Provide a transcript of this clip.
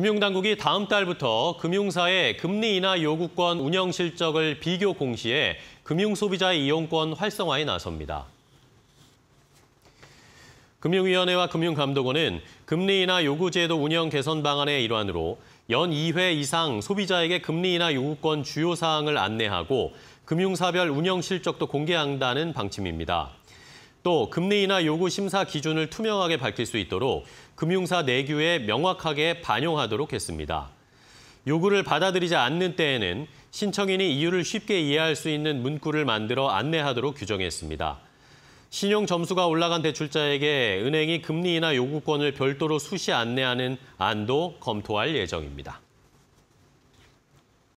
금융당국이 다음 달부터 금융사의 금리 인하 요구권 운영 실적을 비교 공시해 금융소비자의 이용권 활성화에 나섭니다. 금융위원회와 금융감독원은 금리 인하 요구제도 운영 개선 방안의 일환으로 연 2회 이상 소비자에게 금리 인하 요구권 주요 사항을 안내하고 금융사별 운영 실적도 공개한다는 방침입니다. 또 금리 인하 요구 심사 기준을 투명하게 밝힐 수 있도록 금융사 내규에 명확하게 반영하도록 했습니다. 요구를 받아들이지 않는 때에는 신청인이 이유를 쉽게 이해할 수 있는 문구를 만들어 안내하도록 규정했습니다. 신용 점수가 올라간 대출자에게 은행이 금리 인하 요구권을 별도로 수시 안내하는 안도 검토할 예정입니다.